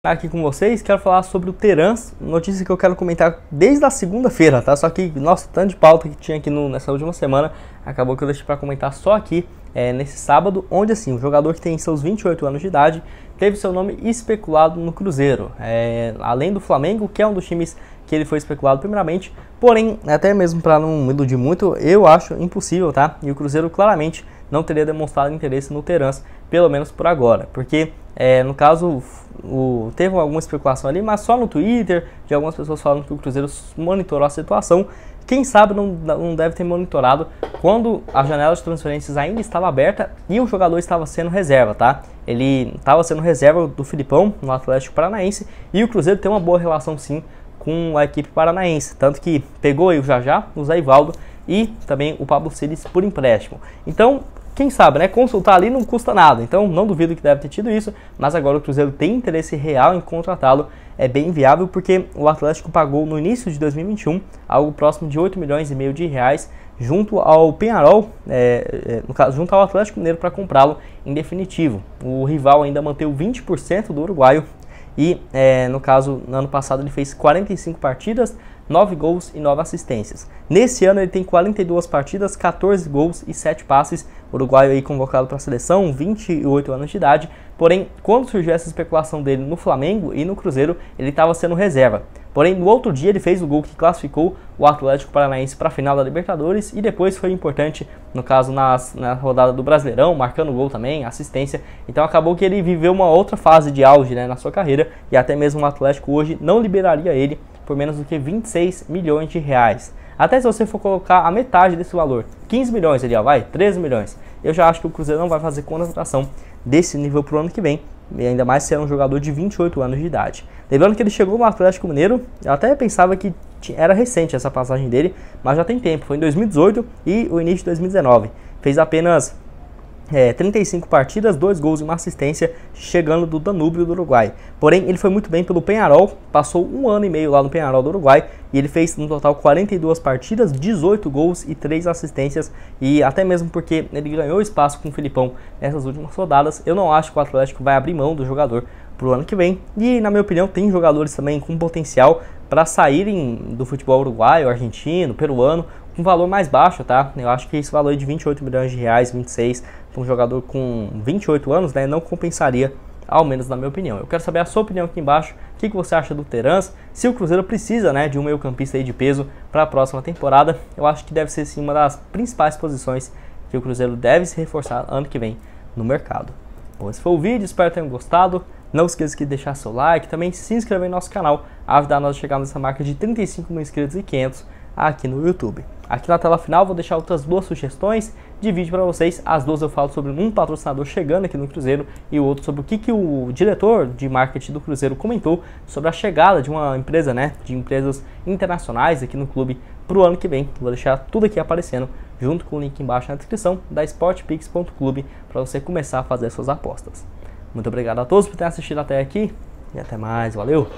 Tá aqui com vocês, quero falar sobre o Terans, notícia que eu quero comentar desde a segunda-feira, tá? Só que, nossa, tanto de pauta que tinha aqui no, nessa última semana, acabou que eu deixei para comentar só aqui, é, nesse sábado, onde assim, o jogador que tem seus 28 anos de idade, teve seu nome especulado no Cruzeiro. É, além do Flamengo, que é um dos times que ele foi especulado primeiramente, porém, até mesmo para não iludir muito, eu acho impossível, tá? E o Cruzeiro claramente não teria demonstrado interesse no Terans, pelo menos por agora, porque é, no caso, o, teve alguma especulação ali, mas só no Twitter, de algumas pessoas falando que o Cruzeiro monitorou a situação. Quem sabe não, não deve ter monitorado quando a janela de transferências ainda estava aberta e o jogador estava sendo reserva, tá? Ele estava sendo reserva do Filipão no Atlético Paranaense e o Cruzeiro tem uma boa relação sim com a equipe paranaense. Tanto que pegou aí o Jajá, o Ivaldo e também o Pablo Siles por empréstimo. Então, quem sabe, né? Consultar ali não custa nada. Então não duvido que deve ter tido isso, mas agora o Cruzeiro tem interesse real em contratá-lo. É bem viável porque o Atlético pagou no início de 2021 algo próximo de 8 milhões e meio de reais junto ao Penharol, é, é, no caso, junto ao Atlético Mineiro para comprá-lo em definitivo. O rival ainda manteve 20% do uruguaio e é, no caso, no ano passado ele fez 45 partidas, 9 gols e 9 assistências. Nesse ano ele tem 42 partidas, 14 gols e 7 passes. O uruguaio aí convocado para a seleção, 28 anos de idade. Porém, quando surgiu essa especulação dele no Flamengo e no Cruzeiro, ele estava sendo reserva. Porém, no outro dia ele fez o gol que classificou o Atlético Paranaense para a final da Libertadores e depois foi importante, no caso, nas, na rodada do Brasileirão, marcando gol também, assistência. Então acabou que ele viveu uma outra fase de auge né, na sua carreira e até mesmo o Atlético hoje não liberaria ele por menos do que 26 milhões de reais. Até se você for colocar a metade desse valor, 15 milhões ali, ó, vai, 13 milhões eu já acho que o Cruzeiro não vai fazer contratação desse nível para o ano que vem, e ainda mais se é um jogador de 28 anos de idade. Lembrando que ele chegou no Atlético Mineiro, eu até pensava que era recente essa passagem dele, mas já tem tempo, foi em 2018 e o início de 2019. Fez apenas é, 35 partidas, 2 gols e uma assistência, chegando do Danúbio do Uruguai. Porém, ele foi muito bem pelo Penharol, passou um ano e meio lá no Penharol do Uruguai e ele fez no total 42 partidas, 18 gols e 3 assistências. E até mesmo porque ele ganhou espaço com o Filipão nessas últimas rodadas, eu não acho que o Atlético vai abrir mão do jogador para o ano que vem. E, na minha opinião, tem jogadores também com potencial para saírem do futebol uruguaio, argentino, peruano um valor mais baixo, tá? Eu acho que esse valor de 28 milhões de reais, 26, para um jogador com 28 anos, né, não compensaria, ao menos na minha opinião. Eu quero saber a sua opinião aqui embaixo, o que, que você acha do Terans, se o Cruzeiro precisa, né, de um meio campista aí de peso para a próxima temporada. Eu acho que deve ser, sim, uma das principais posições que o Cruzeiro deve se reforçar ano que vem no mercado. Bom, esse foi o vídeo, espero que tenham gostado. Não esqueça de deixar seu like, também se inscrever no nosso canal, ajudar nós a chegar nessa marca de 35 mil inscritos e 500 aqui no YouTube. Aqui na tela final vou deixar outras duas sugestões de vídeo para vocês. As duas eu falo sobre um patrocinador chegando aqui no Cruzeiro e o outro sobre o que, que o diretor de marketing do Cruzeiro comentou sobre a chegada de uma empresa, né, de empresas internacionais aqui no clube para o ano que vem. Vou deixar tudo aqui aparecendo junto com o link embaixo na descrição da sportpix.clube para você começar a fazer suas apostas. Muito obrigado a todos por terem assistido até aqui e até mais. Valeu!